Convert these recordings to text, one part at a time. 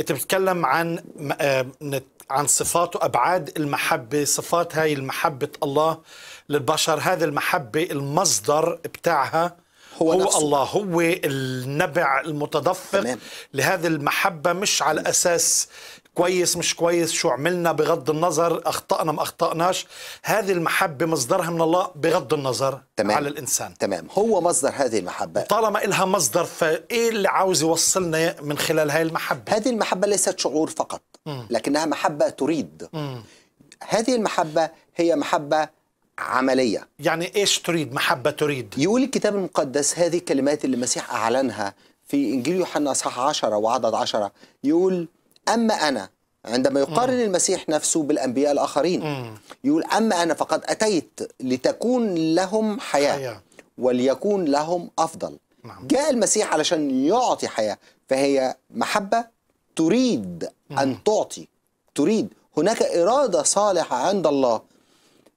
انت بتتكلم عن آه، عن صفات وابعاد المحبه صفات هاي المحبه الله للبشر هذه المحبه المصدر بتاعها هو, هو الله هو النبع المتدفق لهذه المحبة مش على أساس كويس مش كويس شو عملنا بغض النظر اخطأنا ما اخطأناش هذه المحبة مصدرها من الله بغض النظر تمام. على الإنسان تمام هو مصدر هذه المحبة طالما إلها مصدر فإيه اللي عاوز يوصلنا من خلال هذه المحبة هذه المحبة ليست شعور فقط م. لكنها محبة تريد م. هذه المحبة هي محبة عملية يعني إيش تريد محبة تريد يقول الكتاب المقدس هذه الكلمات اللي المسيح أعلنها في إنجيل يوحنا أصحاح 10 وعدد 10 يقول أما أنا عندما يقارن مم. المسيح نفسه بالأنبياء الآخرين مم. يقول أما أنا فقد أتيت لتكون لهم حياة, حياة. وليكون لهم أفضل نعم. جاء المسيح علشان يعطي حياة فهي محبة تريد مم. أن تعطي تريد هناك إرادة صالحة عند الله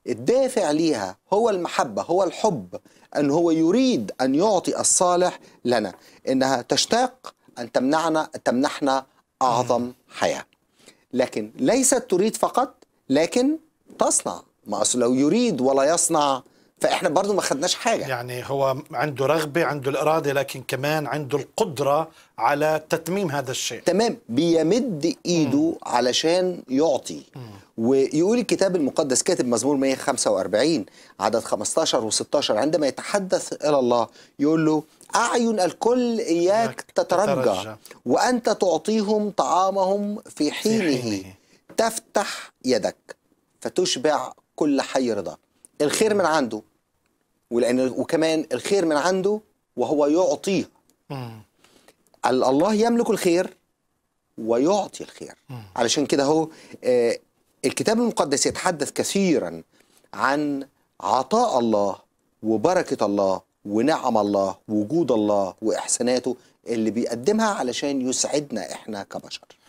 الدافع ليها هو المحبة هو الحب أن هو يريد أن يعطي الصالح لنا إنها تشتاق أن تمنعنا تمنحنا أعظم حياة لكن ليست تريد فقط لكن تصنع ما أصل لو يريد ولا يصنع فإحنا برضو ما خدناش حاجة يعني هو عنده رغبة عنده الإرادة لكن كمان عنده القدرة على تتميم هذا الشيء تمام بيمد إيده علشان يعطي مم. ويقول الكتاب المقدس كاتب مزمور 145 عدد 15 و16 عندما يتحدث إلى الله يقول له أعين الكل إياك تترجى وأنت تعطيهم طعامهم في حينه تفتح يدك فتشبع كل حي رضا الخير من عنده ولأن وكمان الخير من عنده وهو يعطيه الله يملك الخير ويعطي الخير علشان كده هو آه، الكتاب المقدس يتحدث كثيرا عن عطاء الله وبركة الله ونعم الله وجود الله وإحساناته اللي بيقدمها علشان يسعدنا إحنا كبشر